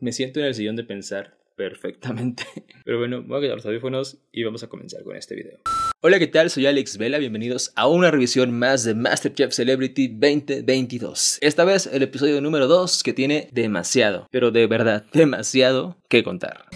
Me siento en el sillón de pensar perfectamente. Pero bueno, voy a quitar los audífonos y vamos a comenzar con este video. Hola, ¿qué tal? Soy Alex Vela, bienvenidos a una revisión más de MasterChef Celebrity 2022. Esta vez el episodio número 2 que tiene demasiado, pero de verdad, demasiado que contar.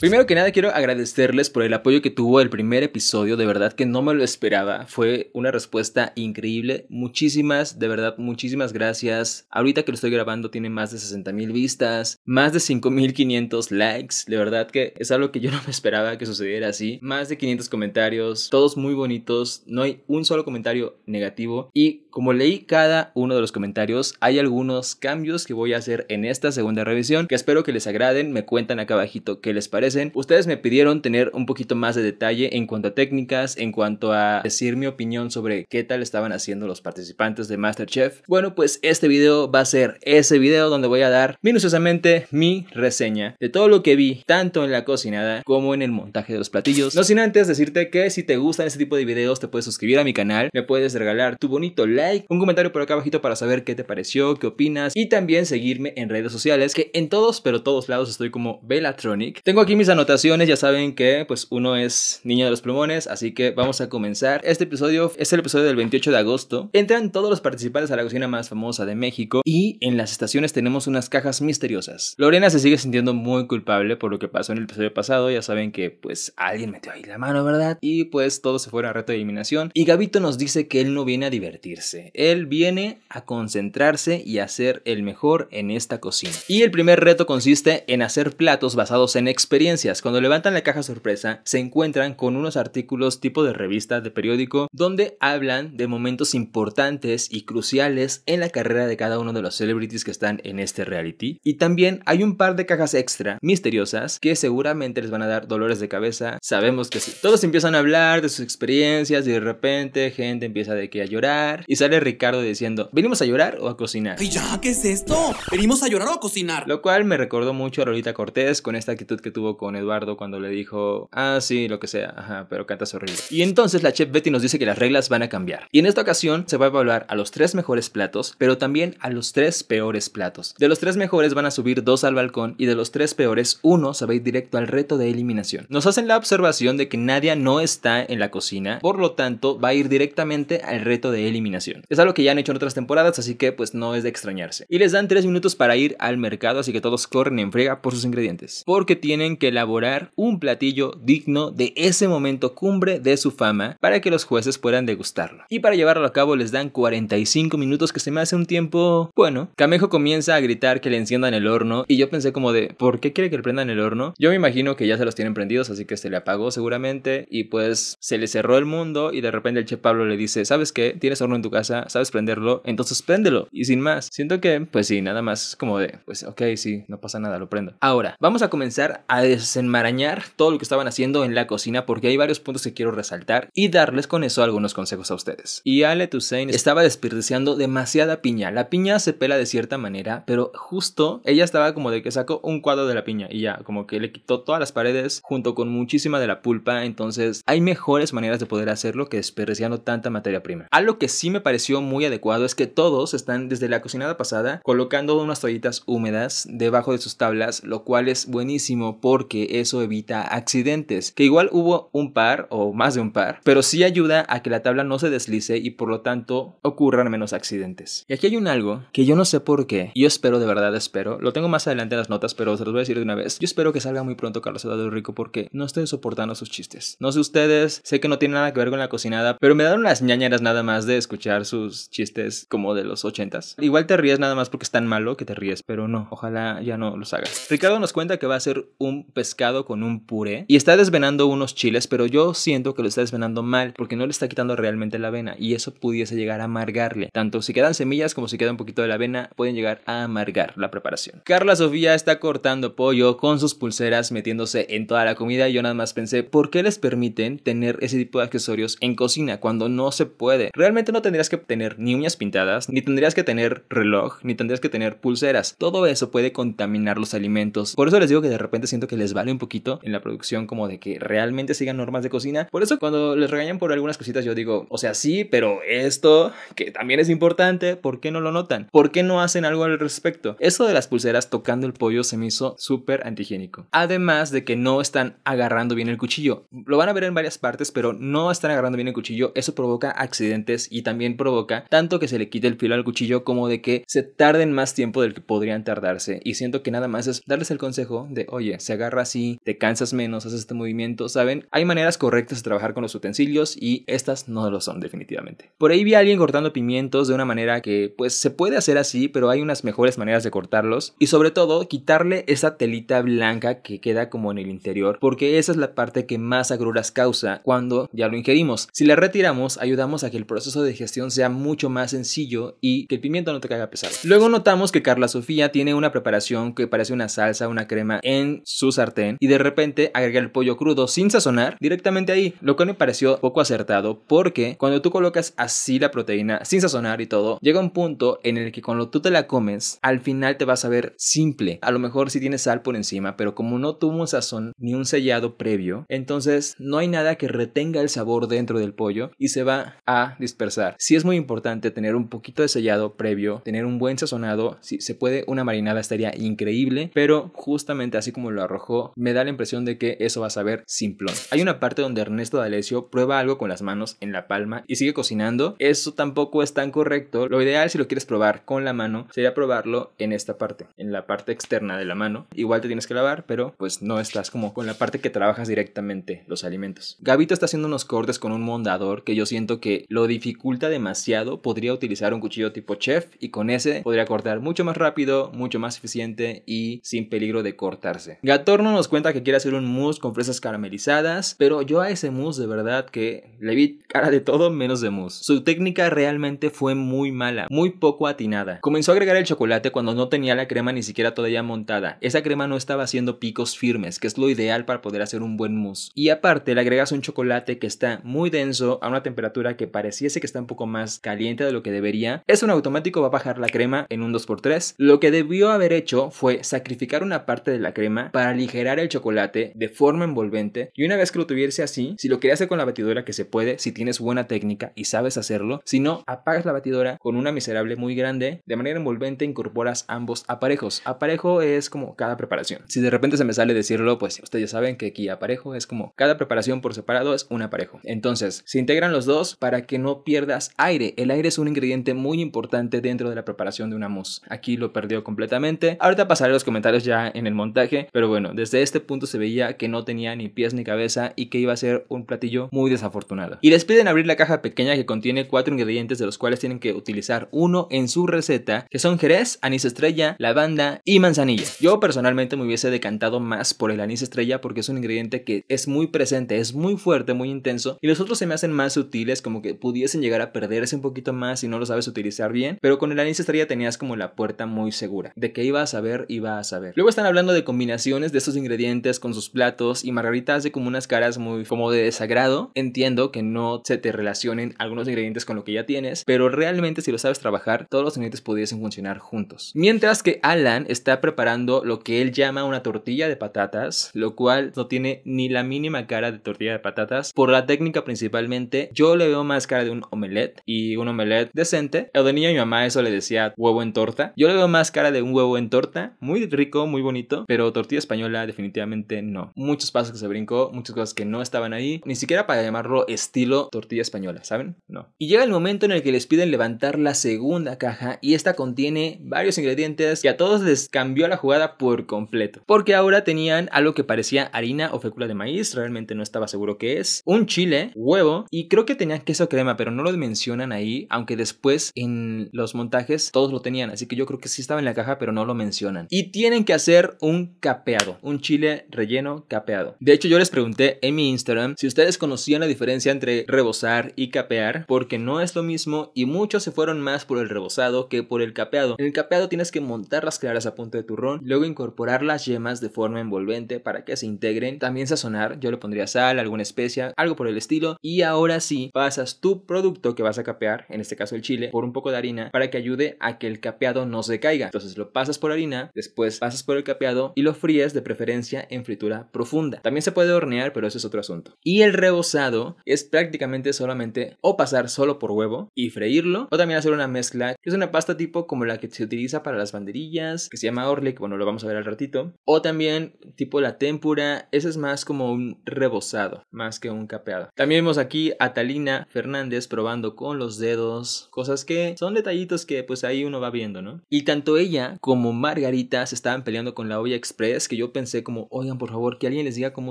Primero que nada quiero agradecerles por el apoyo que tuvo el primer episodio, de verdad que no me lo esperaba, fue una respuesta increíble, muchísimas, de verdad, muchísimas gracias. Ahorita que lo estoy grabando tiene más de 60 mil vistas, más de 5.500 likes, de verdad que es algo que yo no me esperaba que sucediera así, más de 500 comentarios, todos muy bonitos, no hay un solo comentario negativo y como leí cada uno de los comentarios, hay algunos cambios que voy a hacer en esta segunda revisión que espero que les agraden, me cuentan acá abajito qué les parece Ustedes me pidieron tener un poquito más de detalle en cuanto a técnicas, en cuanto a decir mi opinión sobre qué tal estaban haciendo los participantes de MasterChef. Bueno, pues este video va a ser ese video donde voy a dar minuciosamente mi reseña de todo lo que vi, tanto en la cocinada como en el montaje de los platillos. No sin antes decirte que si te gustan este tipo de videos, te puedes suscribir a mi canal, me puedes regalar tu bonito like, un comentario por acá abajito para saber qué te pareció, qué opinas y también seguirme en redes sociales que en todos pero todos lados estoy como Belatronic Tengo aquí mi mis anotaciones ya saben que pues uno es niño de los plumones, así que vamos a comenzar. Este episodio es el episodio del 28 de agosto. Entran todos los participantes a la cocina más famosa de México y en las estaciones tenemos unas cajas misteriosas. Lorena se sigue sintiendo muy culpable por lo que pasó en el episodio pasado, ya saben que pues alguien metió ahí la mano, ¿verdad? Y pues todos se fueron a reto de eliminación y Gabito nos dice que él no viene a divertirse, él viene a concentrarse y a ser el mejor en esta cocina. Y el primer reto consiste en hacer platos basados en experiencia cuando levantan la caja sorpresa, se encuentran con unos artículos tipo de revista, de periódico, donde hablan de momentos importantes y cruciales en la carrera de cada uno de los celebrities que están en este reality. Y también hay un par de cajas extra misteriosas que seguramente les van a dar dolores de cabeza. Sabemos que sí. Todos empiezan a hablar de sus experiencias y de repente gente empieza de que a llorar y sale Ricardo diciendo, ¿venimos a llorar o a cocinar? ¡Ay ya! ¿Qué es esto? ¿Venimos a llorar o a cocinar? Lo cual me recordó mucho a Lolita Cortés con esta actitud que tuvo con Eduardo cuando le dijo, ah, sí, lo que sea, ajá, pero cantas horrible. Y entonces la chef Betty nos dice que las reglas van a cambiar. Y en esta ocasión se va a evaluar a los tres mejores platos, pero también a los tres peores platos. De los tres mejores van a subir dos al balcón y de los tres peores, uno se va a ir directo al reto de eliminación. Nos hacen la observación de que Nadia no está en la cocina, por lo tanto va a ir directamente al reto de eliminación. Es algo que ya han hecho en otras temporadas, así que pues no es de extrañarse. Y les dan tres minutos para ir al mercado, así que todos corren en friega por sus ingredientes, porque tienen que elaborar un platillo digno de ese momento cumbre de su fama para que los jueces puedan degustarlo. Y para llevarlo a cabo les dan 45 minutos que se me hace un tiempo bueno. Camejo comienza a gritar que le enciendan el horno y yo pensé como de, ¿por qué quiere que le prendan el horno? Yo me imagino que ya se los tienen prendidos, así que se le apagó seguramente y pues se le cerró el mundo y de repente el Che Pablo le dice, ¿sabes qué? Tienes horno en tu casa, sabes prenderlo, entonces préndelo y sin más. Siento que, pues sí, nada más como de, pues ok, sí, no pasa nada, lo prendo. Ahora, vamos a comenzar a desenmarañar todo lo que estaban haciendo en la cocina porque hay varios puntos que quiero resaltar y darles con eso algunos consejos a ustedes. Y Ale Toussaint estaba desperdiciando demasiada piña. La piña se pela de cierta manera, pero justo ella estaba como de que sacó un cuadro de la piña y ya, como que le quitó todas las paredes junto con muchísima de la pulpa. Entonces, hay mejores maneras de poder hacerlo que desperdiciando tanta materia prima. Algo que sí me pareció muy adecuado es que todos están desde la cocinada pasada colocando unas toallitas húmedas debajo de sus tablas, lo cual es buenísimo por porque eso evita accidentes, que igual hubo un par o más de un par, pero sí ayuda a que la tabla no se deslice y por lo tanto ocurran menos accidentes. Y aquí hay un algo que yo no sé por qué, yo espero de verdad, espero, lo tengo más adelante en las notas, pero se los voy a decir de una vez, yo espero que salga muy pronto Carlos Eduardo Rico porque no estoy soportando sus chistes. No sé ustedes, sé que no tiene nada que ver con la cocinada, pero me dan unas ñañeras nada más de escuchar sus chistes como de los ochentas. Igual te ríes nada más porque es tan malo que te ríes, pero no, ojalá ya no los hagas. Ricardo nos cuenta que va a ser un pescado con un puré y está desvenando unos chiles, pero yo siento que lo está desvenando mal porque no le está quitando realmente la avena y eso pudiese llegar a amargarle. Tanto si quedan semillas como si queda un poquito de la avena, pueden llegar a amargar la preparación. Carla Sofía está cortando pollo con sus pulseras metiéndose en toda la comida y yo nada más pensé, ¿por qué les permiten tener ese tipo de accesorios en cocina cuando no se puede? Realmente no tendrías que tener ni uñas pintadas, ni tendrías que tener reloj, ni tendrías que tener pulseras. Todo eso puede contaminar los alimentos. Por eso les digo que de repente siento que les vale un poquito en la producción como de que realmente sigan normas de cocina. Por eso cuando les regañan por algunas cositas yo digo, o sea, sí, pero esto que también es importante, ¿por qué no lo notan? ¿Por qué no hacen algo al respecto? Eso de las pulseras tocando el pollo se me hizo súper antihigiénico. Además de que no están agarrando bien el cuchillo. Lo van a ver en varias partes, pero no están agarrando bien el cuchillo. Eso provoca accidentes y también provoca tanto que se le quite el filo al cuchillo como de que se tarden más tiempo del que podrían tardarse. Y siento que nada más es darles el consejo de, oye, se agarra así, te cansas menos, haces este movimiento, ¿saben? Hay maneras correctas de trabajar con los utensilios y estas no lo son definitivamente. Por ahí vi a alguien cortando pimientos de una manera que pues se puede hacer así, pero hay unas mejores maneras de cortarlos y sobre todo quitarle esa telita blanca que queda como en el interior, porque esa es la parte que más agruras causa cuando ya lo ingerimos. Si la retiramos, ayudamos a que el proceso de digestión sea mucho más sencillo y que el pimiento no te caiga pesado. Luego notamos que Carla Sofía tiene una preparación que parece una salsa, una crema en sus sartén y de repente agregar el pollo crudo sin sazonar directamente ahí, lo que me pareció poco acertado porque cuando tú colocas así la proteína sin sazonar y todo, llega un punto en el que cuando tú te la comes, al final te vas a ver simple. A lo mejor si tiene sal por encima, pero como no tuvo un sazón ni un sellado previo, entonces no hay nada que retenga el sabor dentro del pollo y se va a dispersar. Sí es muy importante tener un poquito de sellado previo, tener un buen sazonado, si se puede una marinada estaría increíble, pero justamente así como lo arrojó me da la impresión de que eso va a saber simplón. Hay una parte donde Ernesto D'Alessio prueba algo con las manos en la palma y sigue cocinando. Eso tampoco es tan correcto. Lo ideal si lo quieres probar con la mano sería probarlo en esta parte, en la parte externa de la mano. Igual te tienes que lavar, pero pues no estás como con la parte que trabajas directamente los alimentos. Gavito está haciendo unos cortes con un mondador que yo siento que lo dificulta demasiado. Podría utilizar un cuchillo tipo chef y con ese podría cortar mucho más rápido, mucho más eficiente y sin peligro de cortarse. Gator no nos cuenta que quiere hacer un mousse con fresas caramelizadas, pero yo a ese mousse de verdad que le vi cara de todo menos de mousse. Su técnica realmente fue muy mala, muy poco atinada. Comenzó a agregar el chocolate cuando no tenía la crema ni siquiera todavía montada. Esa crema no estaba haciendo picos firmes, que es lo ideal para poder hacer un buen mousse. Y aparte le agregas un chocolate que está muy denso a una temperatura que pareciese que está un poco más caliente de lo que debería. Eso en automático va a bajar la crema en un 2x3. Lo que debió haber hecho fue sacrificar una parte de la crema para aligerar el chocolate de forma envolvente y una vez que lo tuviese así, si lo querías hacer con la batidora que se puede, si tienes buena técnica y sabes hacerlo, si no, apagas la batidora con una miserable muy grande, de manera envolvente incorporas ambos aparejos. Aparejo es como cada preparación. Si de repente se me sale decirlo, pues ustedes ya saben que aquí aparejo es como cada preparación por separado es un aparejo. Entonces, se integran los dos para que no pierdas aire. El aire es un ingrediente muy importante dentro de la preparación de una mousse. Aquí lo perdió completamente. Ahorita pasaré los comentarios ya en el montaje, pero bueno, desde este punto se veía que no tenía ni pies ni cabeza y que iba a ser un platillo muy desafortunado. Y les piden abrir la caja pequeña que contiene cuatro ingredientes de los cuales tienen que utilizar uno en su receta, que son jerez, anís estrella, lavanda y manzanilla. Yo personalmente me hubiese decantado más por el anís estrella porque es un ingrediente que es muy presente, es muy fuerte, muy intenso y los otros se me hacen más sutiles, como que pudiesen llegar a perderse un poquito más si no lo sabes utilizar bien, pero con el anís estrella tenías como la puerta muy segura de que iba a saber, iba a saber. Luego están hablando de combinaciones de estos ingredientes con sus platos y margaritas de como unas caras muy como de desagrado. Entiendo que no se te relacionen algunos ingredientes con lo que ya tienes, pero realmente si lo sabes trabajar, todos los ingredientes pudiesen funcionar juntos. Mientras que Alan está preparando lo que él llama una tortilla de patatas, lo cual no tiene ni la mínima cara de tortilla de patatas. Por la técnica principalmente, yo le veo más cara de un omelette y un omelette decente. El de niño mi mamá eso le decía huevo en torta. Yo le veo más cara de un huevo en torta, muy rico, muy bonito, pero tortilla española definitivamente no. Muchos pasos que se brincó, muchas cosas que no estaban ahí, ni siquiera para llamarlo estilo tortilla española, ¿saben? No. Y llega el momento en el que les piden levantar la segunda caja y esta contiene varios ingredientes que a todos les cambió la jugada por completo, porque ahora tenían algo que parecía harina o fécula de maíz, realmente no estaba seguro qué es, un chile, huevo y creo que tenían queso crema, pero no lo mencionan ahí, aunque después en los montajes todos lo tenían, así que yo creo que sí estaba en la caja, pero no lo mencionan. Y tienen que hacer un capeado un chile relleno capeado. De hecho, yo les pregunté en mi Instagram si ustedes conocían la diferencia entre rebozar y capear, porque no es lo mismo y muchos se fueron más por el rebozado que por el capeado. En el capeado tienes que montar las claras a punto de turrón, luego incorporar las yemas de forma envolvente para que se integren, también sazonar, yo le pondría sal, alguna especia, algo por el estilo, y ahora sí pasas tu producto que vas a capear, en este caso el chile, por un poco de harina para que ayude a que el capeado no se caiga. Entonces lo pasas por harina, después pasas por el capeado y lo fríes de preferencia en fritura profunda. También se puede hornear, pero ese es otro asunto. Y el rebozado es prácticamente solamente o pasar solo por huevo y freírlo, o también hacer una mezcla, que es una pasta tipo como la que se utiliza para las banderillas, que se llama Orlik, bueno, lo vamos a ver al ratito, o también tipo la tempura, ese es más como un rebozado, más que un capeado. También vemos aquí a Talina Fernández probando con los dedos, cosas que son detallitos que pues ahí uno va viendo, ¿no? Y tanto ella como Margarita se estaban peleando con la olla express, que yo pensé como, oigan, por favor, que alguien les diga cómo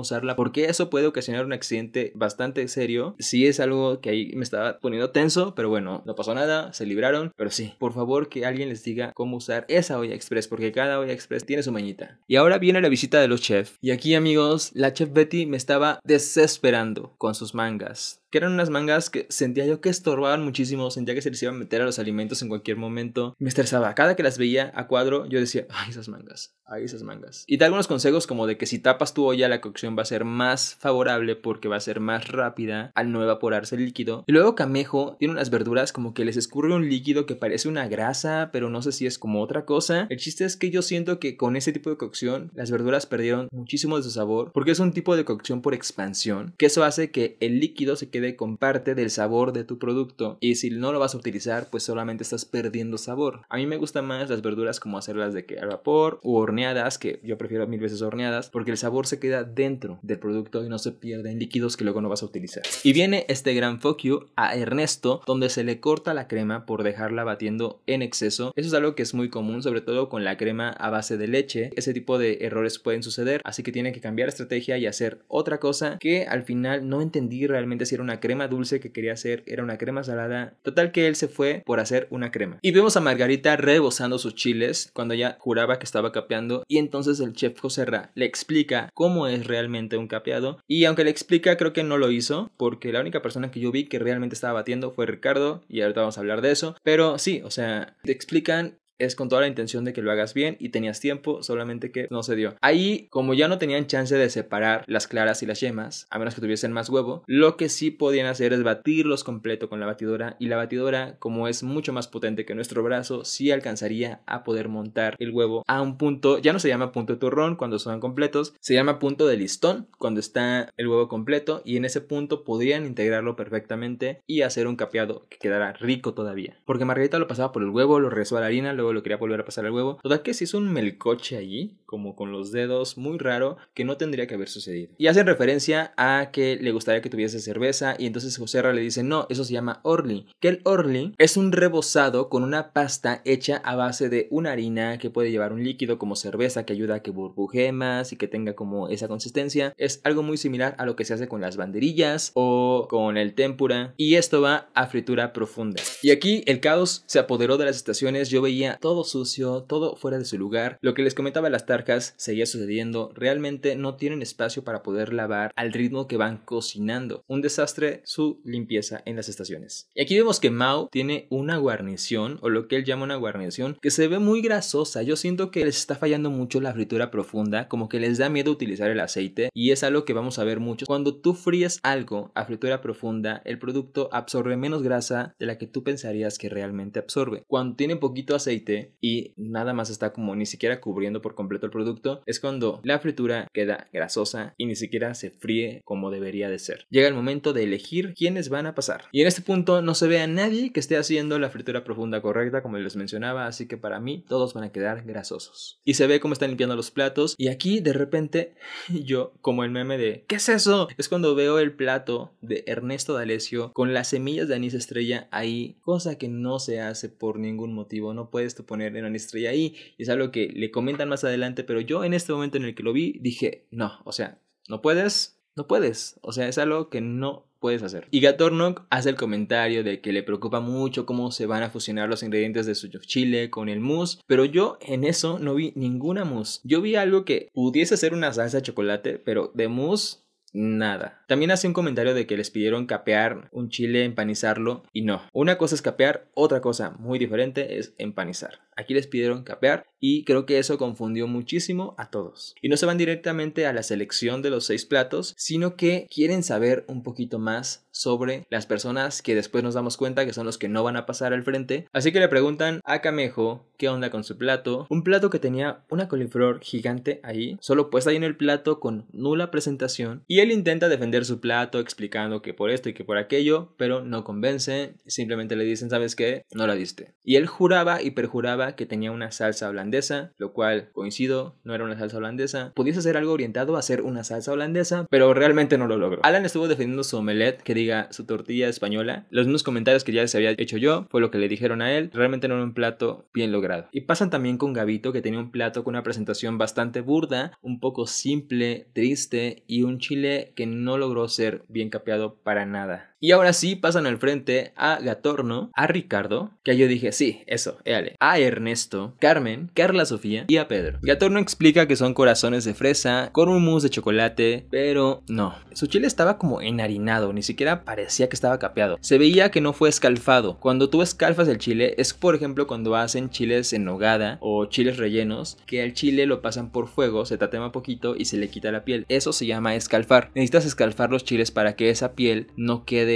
usarla, porque eso puede ocasionar un accidente bastante serio. Si es algo que ahí me estaba poniendo tenso, pero bueno, no pasó nada, se libraron, pero sí, por favor, que alguien les diga cómo usar esa olla express, porque cada olla express tiene su mañita. Y ahora viene la visita de los chefs. Y aquí, amigos, la chef Betty me estaba desesperando con sus mangas que eran unas mangas que sentía yo que estorbaban muchísimo, sentía que se les iba a meter a los alimentos en cualquier momento. Me estresaba. Cada que las veía a cuadro, yo decía, ay, esas mangas, ay, esas mangas. Y da algunos consejos como de que si tapas tu olla, la cocción va a ser más favorable porque va a ser más rápida al no evaporarse el líquido. Y luego Camejo tiene unas verduras como que les escurre un líquido que parece una grasa, pero no sé si es como otra cosa. El chiste es que yo siento que con ese tipo de cocción, las verduras perdieron muchísimo de su sabor porque es un tipo de cocción por expansión, que eso hace que el líquido se quede con parte del sabor de tu producto y si no lo vas a utilizar pues solamente estás perdiendo sabor. A mí me gustan más las verduras como hacerlas de que al vapor u horneadas, que yo prefiero mil veces horneadas, porque el sabor se queda dentro del producto y no se pierde en líquidos que luego no vas a utilizar. Y viene este gran fuck a Ernesto, donde se le corta la crema por dejarla batiendo en exceso. Eso es algo que es muy común, sobre todo con la crema a base de leche. Ese tipo de errores pueden suceder, así que tiene que cambiar estrategia y hacer otra cosa que al final no entendí realmente si era una crema dulce que quería hacer, era una crema salada. Total que él se fue por hacer una crema. Y vemos a Margarita rebosando sus chiles cuando ella juraba que estaba capeando y entonces el chef José le explica cómo es realmente un capeado y aunque le explica creo que no lo hizo porque la única persona que yo vi que realmente estaba batiendo fue Ricardo y ahorita vamos a hablar de eso, pero sí, o sea, te explican es con toda la intención de que lo hagas bien y tenías tiempo, solamente que no se dio. Ahí, como ya no tenían chance de separar las claras y las yemas, a menos que tuviesen más huevo, lo que sí podían hacer es batirlos completo con la batidora y la batidora, como es mucho más potente que nuestro brazo, sí alcanzaría a poder montar el huevo a un punto, ya no se llama punto de turrón cuando son completos, se llama punto de listón cuando está el huevo completo y en ese punto podrían integrarlo perfectamente y hacer un capeado que quedará rico todavía. Porque Margarita lo pasaba por el huevo, lo regresó a la harina, luego lo quería volver a pasar al huevo. Toda que se hizo un melcoche allí, como con los dedos, muy raro, que no tendría que haber sucedido. Y hacen referencia a que le gustaría que tuviese cerveza y entonces José Ra le dice, no, eso se llama Orly. Que el Orly es un rebozado con una pasta hecha a base de una harina que puede llevar un líquido como cerveza que ayuda a que burbuje más y que tenga como esa consistencia. Es algo muy similar a lo que se hace con las banderillas o con el tempura y esto va a fritura profunda. Y aquí el caos se apoderó de las estaciones, yo veía todo sucio, todo fuera de su lugar. Lo que les comentaba las tarjas seguía sucediendo, realmente no tienen espacio para poder lavar al ritmo que van cocinando. Un desastre su limpieza en las estaciones. Y aquí vemos que Mao tiene una guarnición, o lo que él llama una guarnición, que se ve muy grasosa. Yo siento que les está fallando mucho la fritura profunda, como que les da miedo utilizar el aceite, y es algo que vamos a ver mucho. Cuando tú fríes algo a fritura profunda, el producto absorbe menos grasa de la que tú pensarías que realmente absorbe. Cuando tiene poquito aceite, y nada más está como ni siquiera cubriendo por completo el producto, es cuando la fritura queda grasosa y ni siquiera se fríe como debería de ser. Llega el momento de elegir quiénes van a pasar. Y en este punto no se ve a nadie que esté haciendo la fritura profunda correcta como les mencionaba, así que para mí todos van a quedar grasosos. Y se ve cómo están limpiando los platos y aquí de repente yo como el meme de ¿qué es eso? Es cuando veo el plato de Ernesto D'Alessio con las semillas de anís estrella ahí, cosa que no se hace por ningún motivo, no puede estar poner en una estrella ahí. es algo que le comentan más adelante, pero yo en este momento en el que lo vi dije, no, o sea, no puedes, no puedes. O sea, es algo que no puedes hacer. Y Gatornok hace el comentario de que le preocupa mucho cómo se van a fusionar los ingredientes de su chile con el mousse, pero yo en eso no vi ninguna mousse. Yo vi algo que pudiese ser una salsa de chocolate, pero de mousse nada. También hace un comentario de que les pidieron capear un chile, empanizarlo y no. Una cosa es capear, otra cosa muy diferente es empanizar. Aquí les pidieron capear y creo que eso confundió muchísimo a todos. Y no se van directamente a la selección de los seis platos, sino que quieren saber un poquito más sobre las personas que después nos damos cuenta que son los que no van a pasar al frente. Así que le preguntan a Camejo qué onda con su plato. Un plato que tenía una coliflor gigante ahí, solo puesta ahí en el plato con nula presentación. Y él intenta defender su plato explicando que por esto y que por aquello, pero no convence, simplemente le dicen, ¿sabes qué? No la diste. Y él juraba y perjuraba que tenía una salsa holandesa, lo cual, coincido, no era una salsa holandesa. Pudiese ser algo orientado a ser una salsa holandesa, pero realmente no lo logró. Alan estuvo defendiendo su omelette, que diga su tortilla española. Los mismos comentarios que ya les había hecho yo, fue lo que le dijeron a él. Realmente no era un plato bien logrado. Y pasan también con Gavito, que tenía un plato con una presentación bastante burda, un poco simple, triste y un chile que no logró ser bien capeado para nada. Y ahora sí pasan al frente a Gatorno, a Ricardo, que yo dije, sí, eso, éale, a Ernesto, Carmen, Carla Sofía y a Pedro. Gatorno explica que son corazones de fresa con un mousse de chocolate, pero no. Su chile estaba como enharinado, ni siquiera parecía que estaba capeado. Se veía que no fue escalfado. Cuando tú escalfas el chile, es por ejemplo cuando hacen chiles en nogada o chiles rellenos, que al chile lo pasan por fuego, se tatema poquito y se le quita la piel. Eso se llama escalfar. Necesitas escalfar los chiles para que esa piel no quede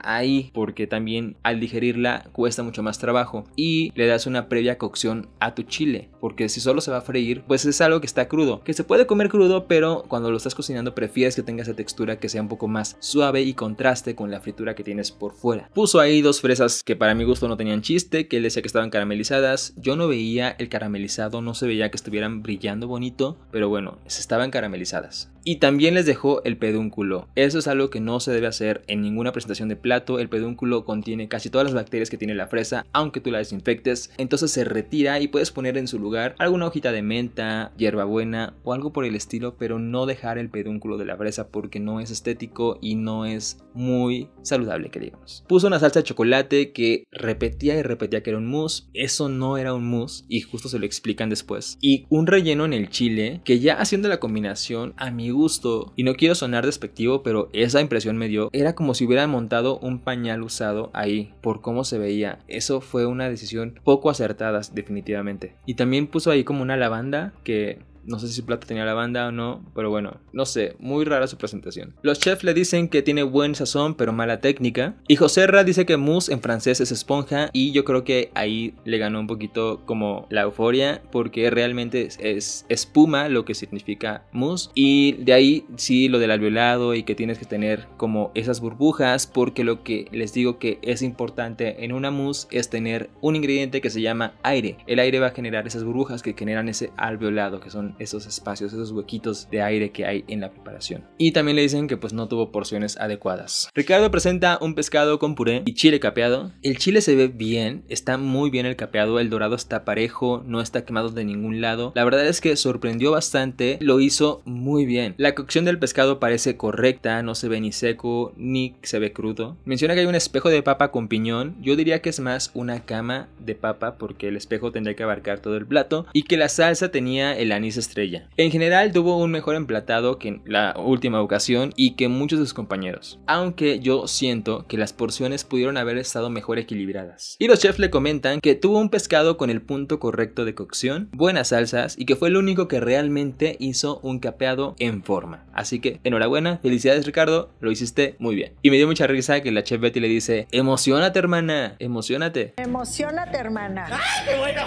ahí, porque también al digerirla cuesta mucho más trabajo. Y le das una previa cocción a tu chile, porque si solo se va a freír, pues es algo que está crudo, que se puede comer crudo, pero cuando lo estás cocinando prefieres que tenga esa textura que sea un poco más suave y contraste con la fritura que tienes por fuera. Puso ahí dos fresas que para mi gusto no tenían chiste, que él decía que estaban caramelizadas, yo no veía el caramelizado, no se veía que estuvieran brillando bonito, pero bueno, se estaban caramelizadas y también les dejó el pedúnculo. Eso es algo que no se debe hacer en ninguna presentación de plato. El pedúnculo contiene casi todas las bacterias que tiene la fresa, aunque tú la desinfectes. Entonces se retira y puedes poner en su lugar alguna hojita de menta, hierbabuena o algo por el estilo, pero no dejar el pedúnculo de la fresa porque no es estético y no es muy saludable, queríamos. Puso una salsa de chocolate que repetía y repetía que era un mousse. Eso no era un mousse y justo se lo explican después. Y un relleno en el chile que ya haciendo la combinación, amigos gusto. Y no quiero sonar despectivo, pero esa impresión me dio. Era como si hubieran montado un pañal usado ahí, por cómo se veía. Eso fue una decisión poco acertada, definitivamente. Y también puso ahí como una lavanda que no sé si plata tenía la banda o no, pero bueno, no sé, muy rara su presentación. Los chefs le dicen que tiene buen sazón pero mala técnica. Y Ra dice que mousse en francés es esponja y yo creo que ahí le ganó un poquito como la euforia porque realmente es, es espuma lo que significa mousse. Y de ahí sí lo del alveolado y que tienes que tener como esas burbujas porque lo que les digo que es importante en una mousse es tener un ingrediente que se llama aire. El aire va a generar esas burbujas que generan ese alveolado que son esos espacios, esos huequitos de aire que hay en la preparación. Y también le dicen que pues no tuvo porciones adecuadas. Ricardo presenta un pescado con puré y chile capeado. El chile se ve bien, está muy bien el capeado, el dorado está parejo, no está quemado de ningún lado. La verdad es que sorprendió bastante, lo hizo muy bien. La cocción del pescado parece correcta, no se ve ni seco ni se ve crudo. Menciona que hay un espejo de papa con piñón, yo diría que es más una cama de papa porque el espejo tendría que abarcar todo el plato y que la salsa tenía el anís estrella. En general tuvo un mejor emplatado que en la última ocasión y que muchos de sus compañeros, aunque yo siento que las porciones pudieron haber estado mejor equilibradas. Y los chefs le comentan que tuvo un pescado con el punto correcto de cocción, buenas salsas y que fue el único que realmente hizo un capeado en forma. Así que enhorabuena, felicidades Ricardo, lo hiciste muy bien. Y me dio mucha risa que la chef Betty le dice, emocionate hermana, emocionate. Emocionate hermana. ¡Ay, qué bueno!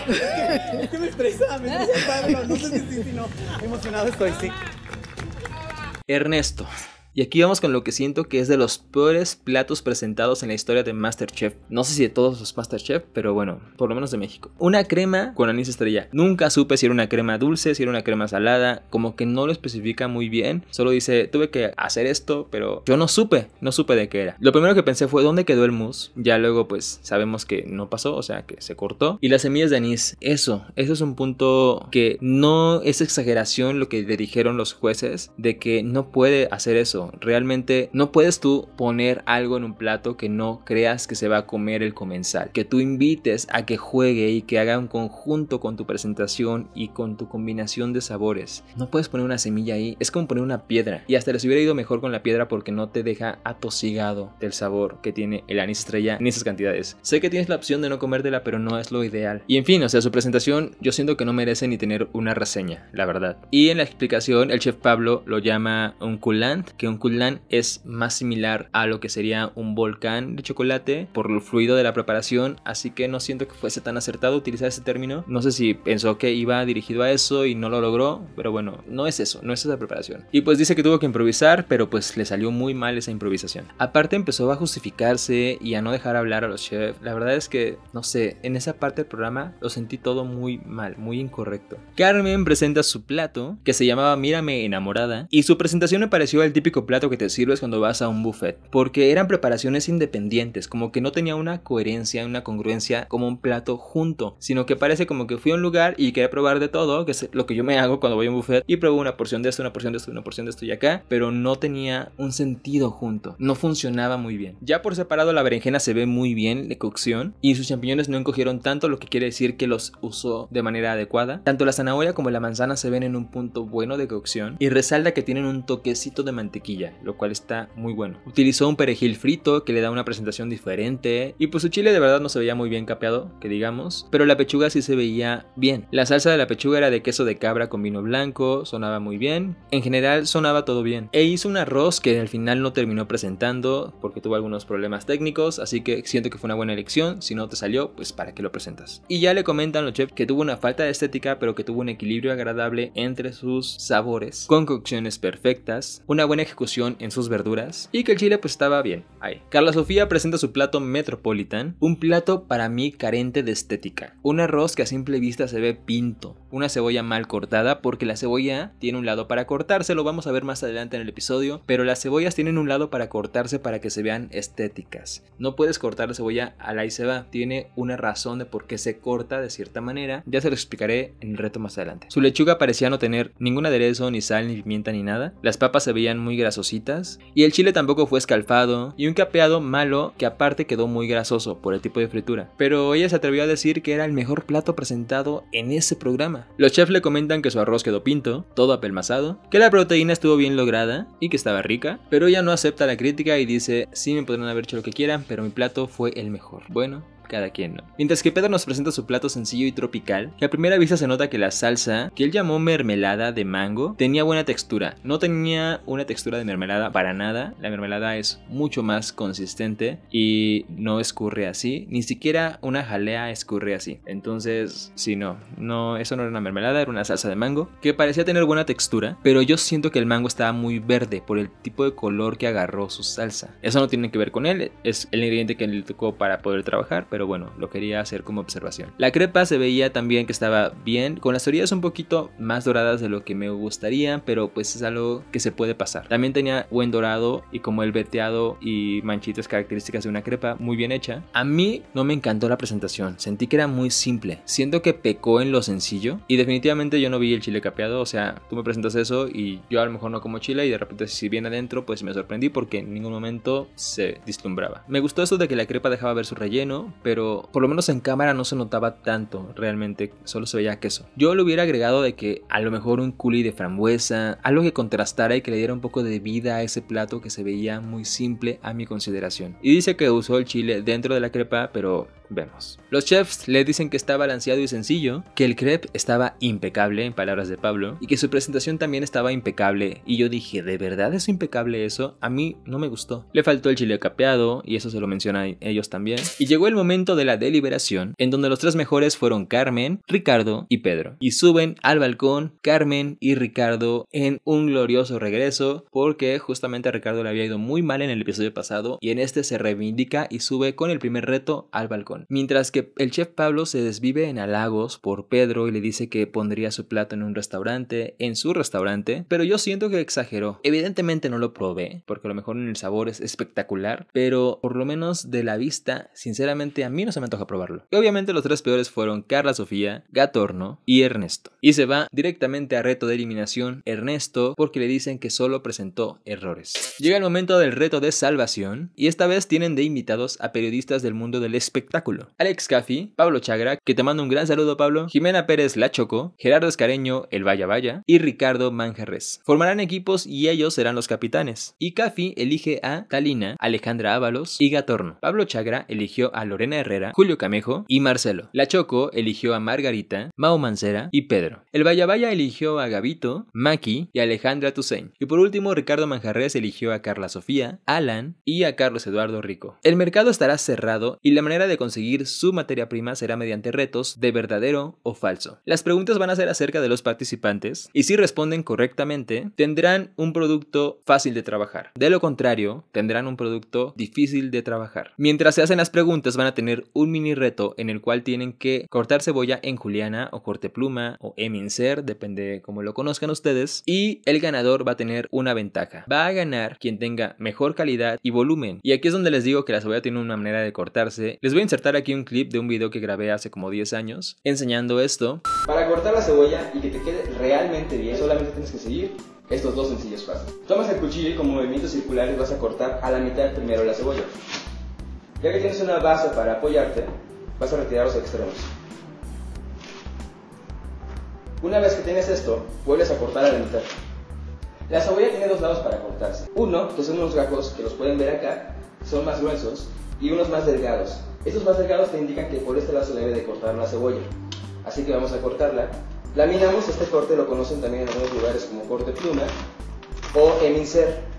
me no sé si no, emocionado estoy, sí. Ernesto, y aquí vamos con lo que siento que es de los peores platos presentados en la historia de Masterchef. No sé si de todos los Masterchef, pero bueno, por lo menos de México. Una crema con anís estrella. Nunca supe si era una crema dulce, si era una crema salada, como que no lo especifica muy bien. Solo dice, tuve que hacer esto, pero yo no supe, no supe de qué era. Lo primero que pensé fue, ¿dónde quedó el mousse? Ya luego pues sabemos que no pasó, o sea, que se cortó. Y las semillas de anís, eso, eso es un punto que no es exageración lo que le dijeron los jueces de que no puede hacer eso. Realmente no puedes tú poner algo en un plato que no creas que se va a comer el comensal. Que tú invites a que juegue y que haga un conjunto con tu presentación y con tu combinación de sabores. No puedes poner una semilla ahí, es como poner una piedra. Y hasta les hubiera ido mejor con la piedra porque no te deja atosigado del sabor que tiene el anís estrella en esas cantidades. Sé que tienes la opción de no comértela, pero no es lo ideal. Y en fin, o sea, su presentación yo siento que no merece ni tener una reseña, la verdad. Y en la explicación, el chef Pablo lo llama un culant, que Kulnan es más similar a lo que sería un volcán de chocolate por lo fluido de la preparación, así que no siento que fuese tan acertado utilizar ese término. No sé si pensó que iba dirigido a eso y no lo logró, pero bueno, no es eso, no es esa preparación. Y pues dice que tuvo que improvisar, pero pues le salió muy mal esa improvisación. Aparte empezó a justificarse y a no dejar hablar a los chefs. La verdad es que, no sé, en esa parte del programa lo sentí todo muy mal, muy incorrecto. Carmen presenta su plato, que se llamaba Mírame enamorada, y su presentación me pareció el típico plato que te sirves cuando vas a un buffet, porque eran preparaciones independientes, como que no tenía una coherencia, una congruencia como un plato junto, sino que parece como que fui a un lugar y quería probar de todo, que es lo que yo me hago cuando voy a un buffet y pruebo una porción de esto, una porción de esto, una porción de esto y acá, pero no tenía un sentido junto, no funcionaba muy bien. Ya por separado la berenjena se ve muy bien de cocción y sus champiñones no encogieron tanto, lo que quiere decir que los usó de manera adecuada. Tanto la zanahoria como la manzana se ven en un punto bueno de cocción y resalta que tienen un toquecito de mantequilla lo cual está muy bueno. Utilizó un perejil frito que le da una presentación diferente y pues su chile de verdad no se veía muy bien capeado, que digamos, pero la pechuga sí se veía bien. La salsa de la pechuga era de queso de cabra con vino blanco, sonaba muy bien, en general sonaba todo bien. E hizo un arroz que al final no terminó presentando porque tuvo algunos problemas técnicos, así que siento que fue una buena elección, si no te salió, pues para qué lo presentas. Y ya le comentan los chefs que tuvo una falta de estética, pero que tuvo un equilibrio agradable entre sus sabores, con cocciones perfectas, una buena ejecución en sus verduras y que el chile pues estaba bien. Ahí. Carla Sofía presenta su plato Metropolitan, un plato para mí carente de estética. Un arroz que a simple vista se ve pinto, una cebolla mal cortada porque la cebolla tiene un lado para cortarse, lo vamos a ver más adelante en el episodio, pero las cebollas tienen un lado para cortarse para que se vean estéticas. No puedes cortar la cebolla a la y se va, tiene una razón de por qué se corta de cierta manera, ya se lo explicaré en el reto más adelante. Su lechuga parecía no tener ningún aderezo, ni sal, ni pimienta, ni nada. Las papas se veían muy grasas y el chile tampoco fue escalfado, y un capeado malo que aparte quedó muy grasoso por el tipo de fritura. Pero ella se atrevió a decir que era el mejor plato presentado en ese programa. Los chefs le comentan que su arroz quedó pinto, todo apelmazado, que la proteína estuvo bien lograda y que estaba rica, pero ella no acepta la crítica y dice, sí me podrán haber hecho lo que quieran, pero mi plato fue el mejor. Bueno, cada quien no. Mientras que Pedro nos presenta su plato sencillo y tropical, que a primera vista se nota que la salsa, que él llamó mermelada de mango, tenía buena textura. No tenía una textura de mermelada para nada, la mermelada es mucho más consistente y no escurre así, ni siquiera una jalea escurre así. Entonces, si sí, no, no, eso no era una mermelada, era una salsa de mango, que parecía tener buena textura, pero yo siento que el mango estaba muy verde por el tipo de color que agarró su salsa. Eso no tiene que ver con él, es el ingrediente que le tocó para poder trabajar, pero pero bueno, lo quería hacer como observación. La crepa se veía también que estaba bien, con las orillas un poquito más doradas de lo que me gustaría, pero pues es algo que se puede pasar. También tenía buen dorado y como el veteado y manchitas características de una crepa muy bien hecha. A mí no me encantó la presentación, sentí que era muy simple, siento que pecó en lo sencillo y definitivamente yo no vi el chile capeado, o sea, tú me presentas eso y yo a lo mejor no como chile y de repente si viene adentro pues me sorprendí porque en ningún momento se deslumbraba. Me gustó eso de que la crepa dejaba ver su relleno, pero pero por lo menos en cámara no se notaba tanto realmente, solo se veía queso. Yo le hubiera agregado de que a lo mejor un culi de frambuesa, algo que contrastara y que le diera un poco de vida a ese plato que se veía muy simple a mi consideración. Y dice que usó el chile dentro de la crepa, pero vemos. Los chefs le dicen que está balanceado y sencillo, que el crepe estaba impecable, en palabras de Pablo, y que su presentación también estaba impecable. Y yo dije, ¿de verdad es impecable eso? A mí no me gustó. Le faltó el chile capeado, y eso se lo mencionan ellos también. Y llegó el momento de la deliberación, en donde los tres mejores fueron Carmen, Ricardo y Pedro. Y suben al balcón Carmen y Ricardo en un glorioso regreso, porque justamente a Ricardo le había ido muy mal en el episodio pasado y en este se reivindica y sube con el primer reto al balcón. Mientras que el chef Pablo se desvive en halagos por Pedro y le dice que pondría su plato en un restaurante, en su restaurante, pero yo siento que exageró. Evidentemente no lo probé, porque a lo mejor en el sabor es espectacular, pero por lo menos de la vista, sinceramente a mí no se me antoja probarlo. Y obviamente los tres peores fueron Carla Sofía, Gatorno y Ernesto. Y se va directamente a reto de eliminación Ernesto porque le dicen que solo presentó errores. Llega el momento del reto de salvación y esta vez tienen de invitados a periodistas del mundo del espectáculo. Alex Caffi, Pablo Chagra, que te mando un gran saludo Pablo, Jimena Pérez La Choco, Gerardo Escareño, El Vaya Vaya y Ricardo Manjarres. Formarán equipos y ellos serán los capitanes. Y Caffi elige a Talina, Alejandra Ábalos y Gatorno. Pablo Chagra eligió a Lorena Herrera, Julio Camejo y Marcelo. La Choco eligió a Margarita, Mao Mancera y Pedro. El Vallavalla eligió a Gavito, Maki y Alejandra Tussain. Y por último, Ricardo Manjarres eligió a Carla Sofía, Alan y a Carlos Eduardo Rico. El mercado estará cerrado y la manera de conseguir su materia prima será mediante retos de verdadero o falso. Las preguntas van a ser acerca de los participantes y si responden correctamente, tendrán un producto fácil de trabajar. De lo contrario, tendrán un producto difícil de trabajar. Mientras se hacen las preguntas, van a tener tener un mini reto en el cual tienen que cortar cebolla en juliana o corte pluma o emincer, depende como lo conozcan ustedes, y el ganador va a tener una ventaja. Va a ganar quien tenga mejor calidad y volumen. Y aquí es donde les digo que la cebolla tiene una manera de cortarse. Les voy a insertar aquí un clip de un video que grabé hace como 10 años enseñando esto. Para cortar la cebolla y que te quede realmente bien, solamente tienes que seguir estos dos sencillos pasos. Tomas el cuchillo y con movimientos circulares vas a cortar a la mitad primero la cebolla. Ya que tienes una base para apoyarte, vas a retirar los extremos. Una vez que tienes esto, vuelves a cortar a la mitad. La cebolla tiene dos lados para cortarse. Uno, que son unos gajos que los pueden ver acá, son más gruesos, y unos más delgados. Estos más delgados te indican que por este lado se debe de cortar la cebolla. Así que vamos a cortarla. Laminamos, este corte lo conocen también en algunos lugares como corte pluma o emincer.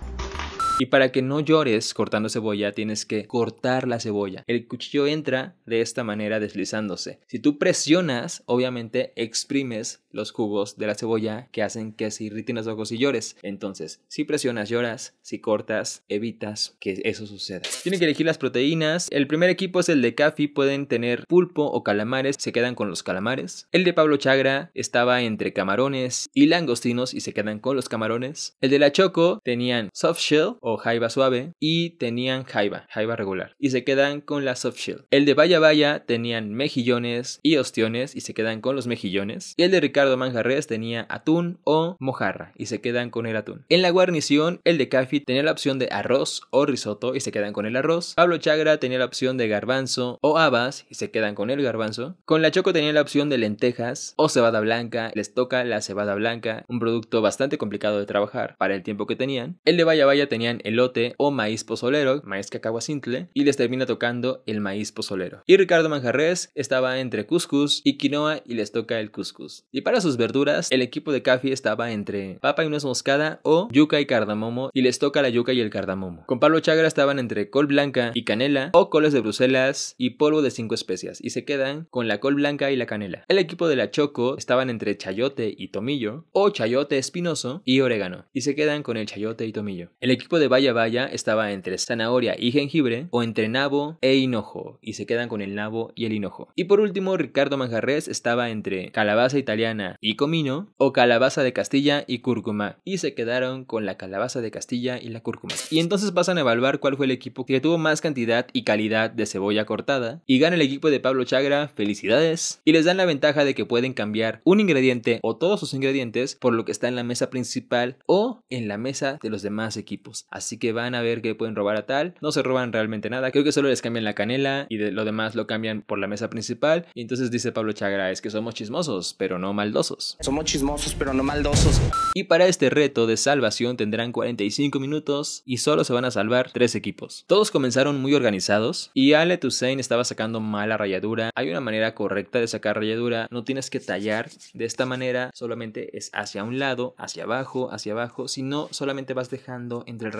Y para que no llores cortando cebolla, tienes que cortar la cebolla. El cuchillo entra de esta manera deslizándose. Si tú presionas, obviamente exprimes los jugos de la cebolla que hacen que se irriten los ojos y llores. Entonces, si presionas, lloras. Si cortas, evitas que eso suceda. Tienen que elegir las proteínas. El primer equipo es el de Cafi. Pueden tener pulpo o calamares. Se quedan con los calamares. El de Pablo Chagra estaba entre camarones y langostinos y se quedan con los camarones. El de la Choco tenían soft shell o jaiba suave y tenían jaiba, jaiba regular. Y se quedan con la soft shell. El de Vaya Vaya tenían mejillones y ostiones y se quedan con los mejillones. Y el de Ricardo Manjarres tenía atún o mojarra y se quedan con el atún. En la guarnición, el de Cafi tenía la opción de arroz o risotto y se quedan con el arroz. Pablo Chagra tenía la opción de garbanzo o habas y se quedan con el garbanzo. Con la Choco tenía la opción de lentejas o cebada blanca. Les toca la cebada blanca, un producto bastante complicado de trabajar para el tiempo que tenían. El de Vaya Vaya tenía elote o maíz pozolero, maíz cacahuacintle, y les termina tocando el maíz pozolero. Y Ricardo Manjarres estaba entre cuscús y quinoa y les toca el cuscús. Y para sus verduras, el equipo de Cafi estaba entre papa y nuez moscada o yuca y cardamomo y les toca la yuca y el cardamomo. Con Pablo Chagra estaban entre col blanca y canela o coles de Bruselas y polvo de cinco especias y se quedan con la col blanca y la canela. El equipo de la Choco estaban entre chayote y tomillo o chayote espinoso y orégano y se quedan con el chayote y tomillo. El equipo de de Vaya Vaya estaba entre zanahoria y jengibre o entre nabo e hinojo y se quedan con el nabo y el hinojo. Y por último, Ricardo Manjarres estaba entre calabaza italiana y comino o calabaza de Castilla y cúrcuma y se quedaron con la calabaza de Castilla y la cúrcuma. Y entonces pasan a evaluar cuál fue el equipo que tuvo más cantidad y calidad de cebolla cortada y gana el equipo de Pablo Chagra, felicidades, y les dan la ventaja de que pueden cambiar un ingrediente o todos sus ingredientes por lo que está en la mesa principal o en la mesa de los demás equipos. Así que van a ver que pueden robar a tal. No se roban realmente nada. Creo que solo les cambian la canela y lo demás lo cambian por la mesa principal. Y entonces dice Pablo Chagra, es que somos chismosos, pero no maldosos. Somos chismosos, pero no maldosos. Y para este reto de salvación tendrán 45 minutos y solo se van a salvar 3 equipos. Todos comenzaron muy organizados y Ale Tusein estaba sacando mala rayadura. Hay una manera correcta de sacar rayadura. No tienes que tallar de esta manera. Solamente es hacia un lado, hacia abajo, hacia abajo. Si no, solamente vas dejando entre el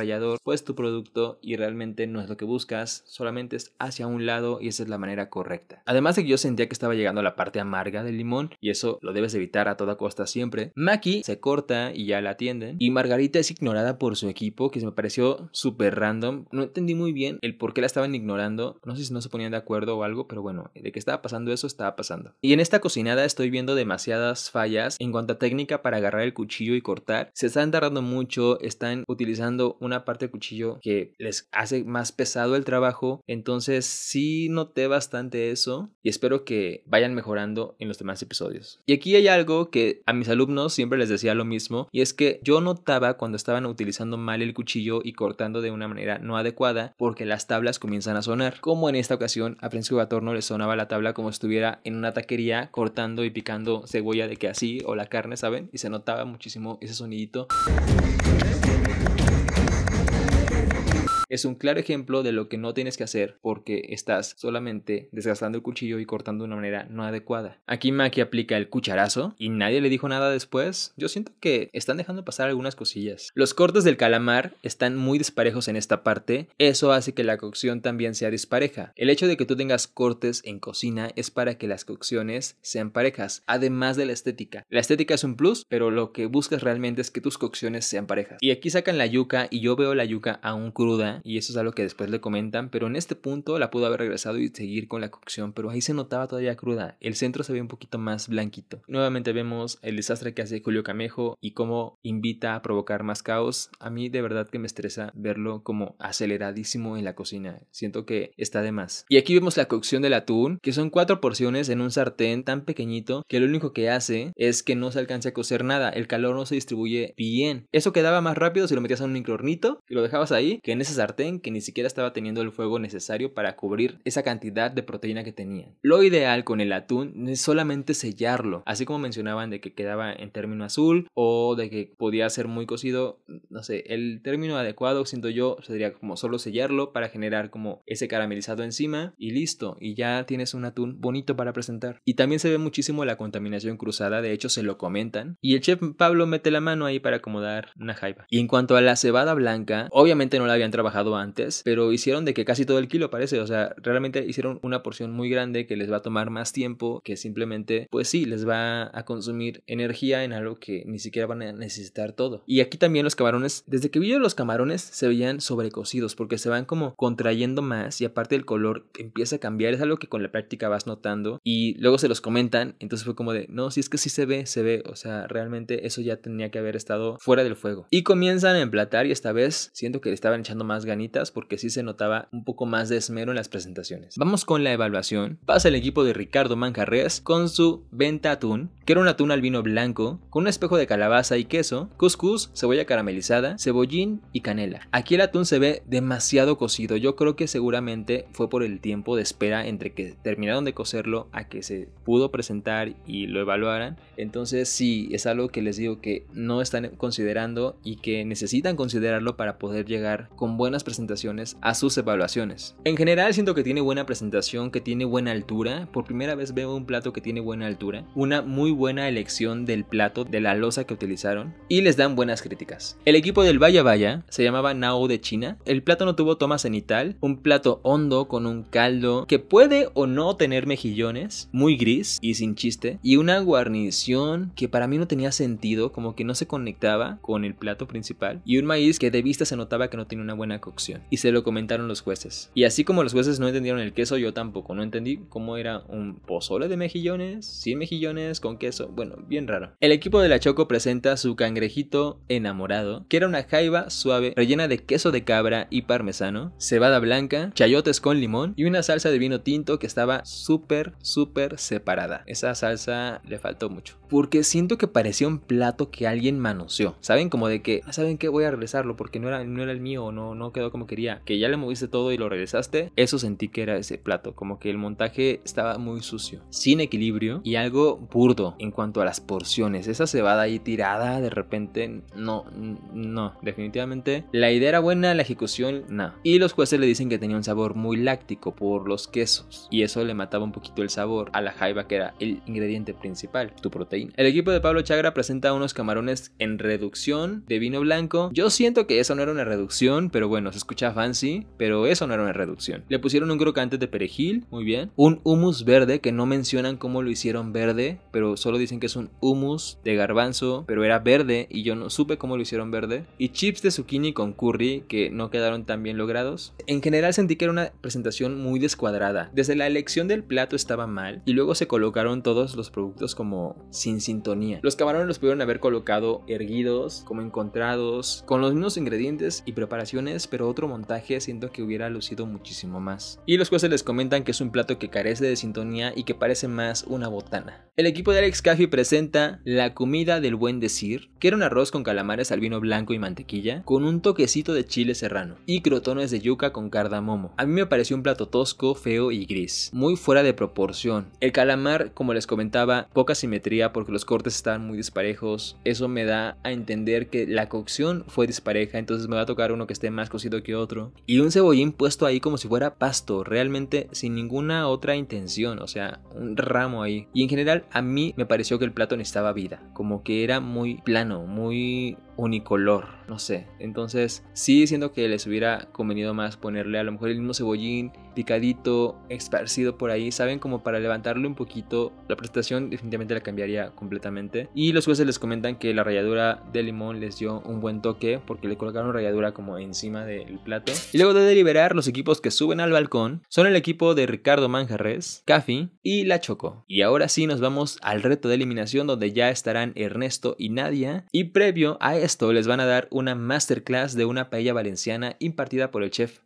pues tu producto y realmente no es lo que buscas, solamente es hacia un lado y esa es la manera correcta. Además de que yo sentía que estaba llegando a la parte amarga del limón y eso lo debes evitar a toda costa siempre, Maki se corta y ya la atienden y Margarita es ignorada por su equipo que se me pareció súper random, no entendí muy bien el por qué la estaban ignorando, no sé si no se ponían de acuerdo o algo, pero bueno, de que estaba pasando eso estaba pasando. Y en esta cocinada estoy viendo demasiadas fallas en cuanto a técnica para agarrar el cuchillo y cortar, se están tardando mucho, están utilizando una parte del cuchillo que les hace más pesado el trabajo. Entonces sí noté bastante eso y espero que vayan mejorando en los demás episodios. Y aquí hay algo que a mis alumnos siempre les decía lo mismo y es que yo notaba cuando estaban utilizando mal el cuchillo y cortando de una manera no adecuada porque las tablas comienzan a sonar. Como en esta ocasión a Francisco le sonaba la tabla como si estuviera en una taquería cortando y picando cebolla de que así o la carne, ¿saben? Y se notaba muchísimo ese sonidito es un claro ejemplo de lo que no tienes que hacer porque estás solamente desgastando el cuchillo y cortando de una manera no adecuada. Aquí Maki aplica el cucharazo y nadie le dijo nada después. Yo siento que están dejando pasar algunas cosillas. Los cortes del calamar están muy disparejos en esta parte. Eso hace que la cocción también sea dispareja. El hecho de que tú tengas cortes en cocina es para que las cocciones sean parejas, además de la estética. La estética es un plus, pero lo que buscas realmente es que tus cocciones sean parejas. Y aquí sacan la yuca y yo veo la yuca aún cruda y eso es algo que después le comentan, pero en este punto la pudo haber regresado y seguir con la cocción, pero ahí se notaba todavía cruda, el centro se ve un poquito más blanquito. Nuevamente vemos el desastre que hace Julio Camejo y cómo invita a provocar más caos. A mí de verdad que me estresa verlo como aceleradísimo en la cocina, siento que está de más. Y aquí vemos la cocción del atún, que son cuatro porciones en un sartén tan pequeñito que lo único que hace es que no se alcance a cocer nada, el calor no se distribuye bien. Eso quedaba más rápido si lo metías en un microornito y lo dejabas ahí que en ese sartén que ni siquiera estaba teniendo el fuego necesario para cubrir esa cantidad de proteína que tenía. Lo ideal con el atún es solamente sellarlo, así como mencionaban de que quedaba en término azul o de que podía ser muy cocido, no sé, el término adecuado siento yo sería como solo sellarlo para generar como ese caramelizado encima y listo, y ya tienes un atún bonito para presentar. Y también se ve muchísimo la contaminación cruzada, de hecho se lo comentan, y el chef Pablo mete la mano ahí para acomodar una jaiba. Y en cuanto a la cebada blanca, obviamente no la habían trabajado antes, pero hicieron de que casi todo el kilo parece, o sea, realmente hicieron una porción muy grande que les va a tomar más tiempo, que simplemente, pues sí, les va a consumir energía en algo que ni siquiera van a necesitar todo. Y aquí también los camarones, desde que vi yo los camarones se veían sobrecocidos porque se van como contrayendo más y aparte el color empieza a cambiar, es algo que con la práctica vas notando y luego se los comentan, entonces fue como de, no, si es que sí se ve, se ve, o sea, realmente eso ya tenía que haber estado fuera del fuego. Y comienzan a emplatar y esta vez siento que le estaban echando más ganitas porque si se notaba un poco más de esmero en las presentaciones. Vamos con la evaluación. Pasa el equipo de Ricardo Manjarres con su venta atún, que era un atún al vino blanco, con un espejo de calabaza y queso, cuscús, cebolla caramelizada, cebollín y canela. Aquí el atún se ve demasiado cocido. Yo creo que seguramente fue por el tiempo de espera entre que terminaron de cocerlo a que se pudo presentar y lo evaluaran. Entonces si es algo que les digo que no están considerando y que necesitan considerarlo para poder llegar con buen presentaciones a sus evaluaciones. En general siento que tiene buena presentación, que tiene buena altura. Por primera vez veo un plato que tiene buena altura. Una muy buena elección del plato, de la losa que utilizaron. Y les dan buenas críticas. El equipo del Vaya Vaya se llamaba Nao de China. El plato no tuvo toma cenital. Un plato hondo con un caldo que puede o no tener mejillones. Muy gris y sin chiste. Y una guarnición que para mí no tenía sentido. Como que no se conectaba con el plato principal. Y un maíz que de vista se notaba que no tenía una buena cocción. Y se lo comentaron los jueces. Y así como los jueces no entendieron el queso, yo tampoco. No entendí cómo era un pozole de mejillones, sin mejillones, con queso. Bueno, bien raro. El equipo de la Choco presenta su cangrejito enamorado, que era una jaiba suave rellena de queso de cabra y parmesano, cebada blanca, chayotes con limón y una salsa de vino tinto que estaba súper, súper separada. Esa salsa le faltó mucho. Porque siento que parecía un plato que alguien manoseó. ¿Saben? Como de que, ah, ¿saben que Voy a regresarlo porque no era, no era el mío, no, no quedó como quería, que ya le moviste todo y lo regresaste, eso sentí que era ese plato, como que el montaje estaba muy sucio, sin equilibrio y algo burdo en cuanto a las porciones. Esa cebada ahí tirada de repente, no, no, definitivamente la idea era buena, la ejecución, no. Y los jueces le dicen que tenía un sabor muy láctico por los quesos y eso le mataba un poquito el sabor a la jaiba que era el ingrediente principal, tu proteína. El equipo de Pablo Chagra presenta unos camarones en reducción de vino blanco. Yo siento que eso no era una reducción, pero bueno nos escucha fancy, pero eso no era una reducción. Le pusieron un crocante de perejil, muy bien. Un hummus verde, que no mencionan cómo lo hicieron verde, pero solo dicen que es un hummus de garbanzo, pero era verde y yo no supe cómo lo hicieron verde. Y chips de zucchini con curry, que no quedaron tan bien logrados. En general sentí que era una presentación muy descuadrada. Desde la elección del plato estaba mal y luego se colocaron todos los productos como sin sintonía. Los camarones los pudieron haber colocado erguidos, como encontrados, con los mismos ingredientes y preparaciones, pero otro montaje siento que hubiera lucido muchísimo más. Y los jueces les comentan que es un plato que carece de sintonía y que parece más una botana. El equipo de Alex Caffey presenta La comida del buen decir, que era un arroz con calamares al vino blanco y mantequilla, con un toquecito de chile serrano y crotones de yuca con cardamomo. A mí me pareció un plato tosco, feo y gris, muy fuera de proporción. El calamar, como les comentaba, poca simetría porque los cortes están muy disparejos. Eso me da a entender que la cocción fue dispareja, entonces me va a tocar uno que esté más que otro. Y un cebollín puesto ahí como si fuera pasto, realmente sin ninguna otra intención, o sea, un ramo ahí. Y en general a mí me pareció que el plato necesitaba vida, como que era muy plano, muy unicolor, no sé. Entonces, sí siento que les hubiera convenido más ponerle a lo mejor el mismo cebollín picadito, esparcido por ahí, ¿saben? Como para levantarle un poquito. La presentación definitivamente la cambiaría completamente. Y los jueces les comentan que la ralladura de limón les dio un buen toque porque le colocaron ralladura como encima del plato. Y luego de deliberar, los equipos que suben al balcón son el equipo de Ricardo Manjarres, Cafi y La Choco. Y ahora sí nos vamos al reto de eliminación donde ya estarán Ernesto y Nadia. Y previo a esto les van a dar una masterclass de una paella valenciana impartida por el chef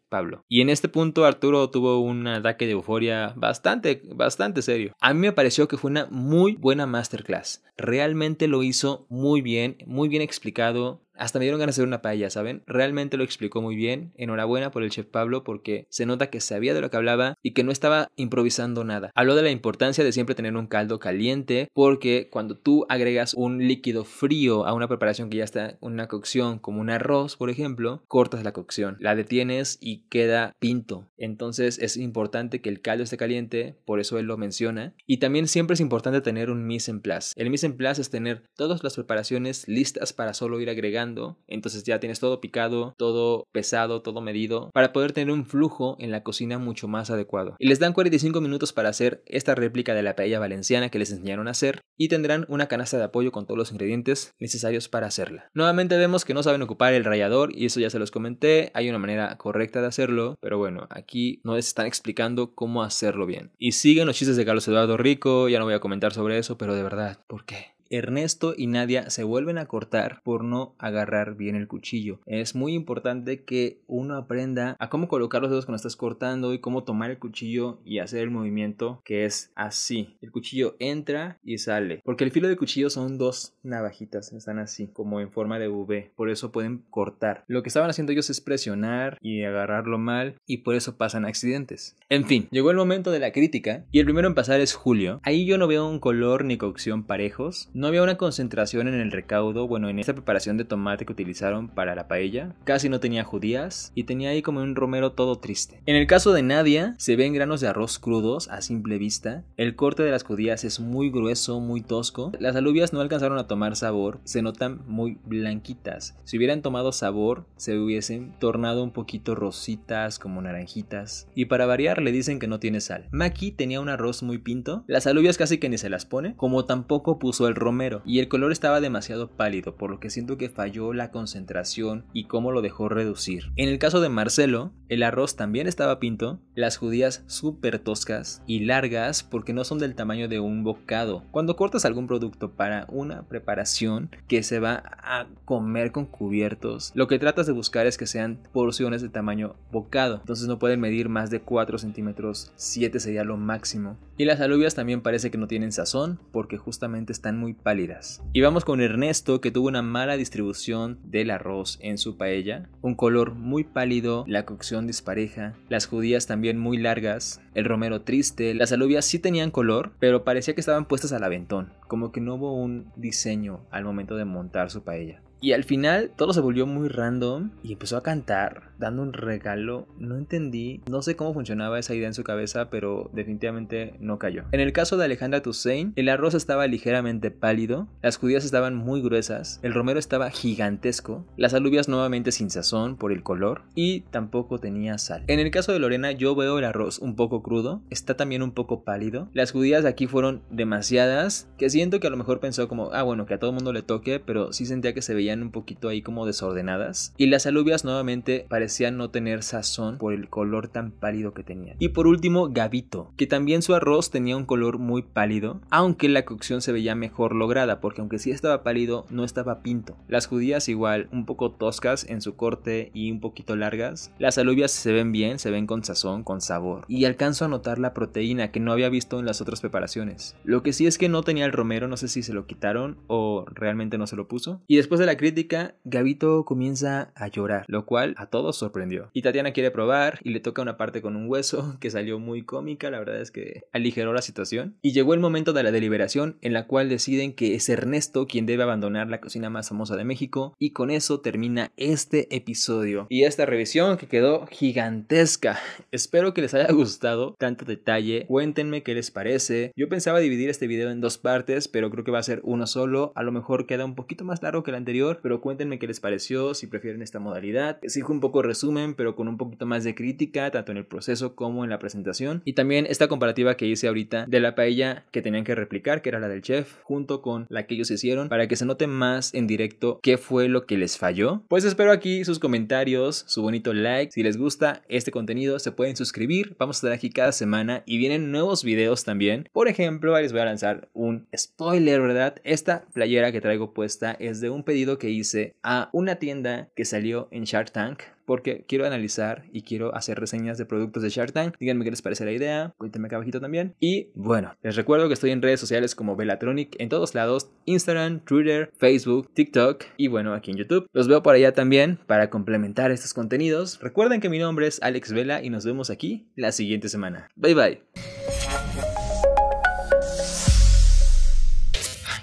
y en este punto Arturo tuvo un ataque de euforia bastante, bastante serio. A mí me pareció que fue una muy buena masterclass. Realmente lo hizo muy bien, muy bien explicado, hasta me dieron ganas de hacer una paella, ¿saben? Realmente lo explicó muy bien. Enhorabuena por el chef Pablo porque se nota que sabía de lo que hablaba y que no estaba improvisando nada. Habló de la importancia de siempre tener un caldo caliente porque cuando tú agregas un líquido frío a una preparación que ya está, una cocción como un arroz, por ejemplo, cortas la cocción, la detienes y queda pinto. Entonces es importante que el caldo esté caliente, por eso él lo menciona. Y también siempre es importante tener un mise en place. El mise en place es tener todas las preparaciones listas para solo ir agregando. Entonces ya tienes todo picado, todo pesado, todo medido, para poder tener un flujo en la cocina mucho más adecuado. Y les dan 45 minutos para hacer esta réplica de la paella valenciana que les enseñaron a hacer y tendrán una canasta de apoyo con todos los ingredientes necesarios para hacerla. Nuevamente vemos que no saben ocupar el rallador y eso ya se los comenté. Hay una manera correcta hacerlo, pero bueno, aquí no les están explicando cómo hacerlo bien. Y siguen los chistes de Carlos Eduardo Rico, ya no voy a comentar sobre eso, pero de verdad, ¿por qué? Ernesto y Nadia se vuelven a cortar por no agarrar bien el cuchillo. Es muy importante que uno aprenda a cómo colocar los dedos cuando estás cortando y cómo tomar el cuchillo y hacer el movimiento que es así. El cuchillo entra y sale. Porque el filo de cuchillo son dos navajitas, están así, como en forma de V. Por eso pueden cortar. Lo que estaban haciendo ellos es presionar y agarrarlo mal y por eso pasan accidentes. En fin, llegó el momento de la crítica y el primero en pasar es Julio. Ahí yo no veo un color ni cocción parejos no había una concentración en el recaudo, bueno, en esta preparación de tomate que utilizaron para la paella. Casi no tenía judías y tenía ahí como un romero todo triste. En el caso de Nadia, se ven granos de arroz crudos a simple vista. El corte de las judías es muy grueso, muy tosco. Las alubias no alcanzaron a tomar sabor, se notan muy blanquitas. Si hubieran tomado sabor, se hubiesen tornado un poquito rositas, como naranjitas. Y para variar, le dicen que no tiene sal. Maki tenía un arroz muy pinto. Las alubias casi que ni se las pone, como tampoco puso el Romero, y el color estaba demasiado pálido, por lo que siento que falló la concentración y cómo lo dejó reducir. En el caso de Marcelo, el arroz también estaba pinto, las judías súper toscas y largas porque no son del tamaño de un bocado. Cuando cortas algún producto para una preparación que se va a comer con cubiertos, lo que tratas de buscar es que sean porciones de tamaño bocado, entonces no pueden medir más de 4 centímetros, 7 sería lo máximo. Y las alubias también parece que no tienen sazón porque justamente están muy pálidas. Y vamos con Ernesto que tuvo una mala distribución del arroz en su paella, un color muy pálido, la cocción dispareja, las judías también muy largas, el romero triste, las alubias sí tenían color, pero parecía que estaban puestas al aventón, como que no hubo un diseño al momento de montar su paella. Y al final todo se volvió muy random y empezó a cantar, dando un regalo. No entendí, no sé cómo funcionaba esa idea en su cabeza, pero definitivamente no cayó. En el caso de Alejandra Toussaint, el arroz estaba ligeramente pálido, las judías estaban muy gruesas, el romero estaba gigantesco, las alubias nuevamente sin sazón por el color y tampoco tenía sal. En el caso de Lorena, yo veo el arroz un poco crudo, está también un poco pálido. Las judías aquí fueron demasiadas, que siento que a lo mejor pensó como, ah, bueno, que a todo mundo le toque, pero sí sentía que se veían un poquito ahí como desordenadas y las alubias nuevamente parecían no tener sazón por el color tan pálido que tenían. Y por último, gavito, que también su arroz tenía un color muy pálido, aunque la cocción se veía mejor lograda, porque aunque sí estaba pálido, no estaba pinto. Las judías igual, un poco toscas en su corte y un poquito largas. Las alubias se ven bien, se ven con sazón, con sabor. Y alcanzo a notar la proteína que no había visto en las otras preparaciones. Lo que sí es que no tenía el romero, no sé si se lo quitaron o realmente no se lo puso. Y después de la crítica, Gabito comienza a llorar, lo cual a todos sorprendió. Y Tatiana quiere probar y le toca una parte con un hueso que salió muy cómica, la verdad es que aligeró la situación. Y llegó el momento de la deliberación en la cual deciden que es Ernesto quien debe abandonar la cocina más famosa de México y con eso termina este episodio y esta revisión que quedó gigantesca. Espero que les haya gustado tanto detalle, cuéntenme qué les parece. Yo pensaba dividir este video en dos partes, pero creo que va a ser uno solo, a lo mejor queda un poquito más largo que el anterior pero cuéntenme qué les pareció, si prefieren esta modalidad. Exijo un poco resumen, pero con un poquito más de crítica, tanto en el proceso como en la presentación. Y también esta comparativa que hice ahorita de la paella que tenían que replicar, que era la del chef, junto con la que ellos hicieron, para que se note más en directo qué fue lo que les falló. Pues espero aquí sus comentarios, su bonito like. Si les gusta este contenido, se pueden suscribir. Vamos a estar aquí cada semana y vienen nuevos videos también. Por ejemplo, les voy a lanzar un spoiler, ¿verdad? Esta playera que traigo puesta es de un pedido que hice a una tienda que salió en Shark Tank porque quiero analizar y quiero hacer reseñas de productos de Shark Tank. Díganme qué les parece la idea, cuéntenme acá abajito también. Y bueno, les recuerdo que estoy en redes sociales como Velatronic en todos lados, Instagram, Twitter, Facebook, TikTok y bueno, aquí en YouTube. Los veo por allá también para complementar estos contenidos. Recuerden que mi nombre es Alex Vela y nos vemos aquí la siguiente semana. Bye bye.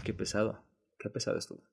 qué pesado, qué pesado esto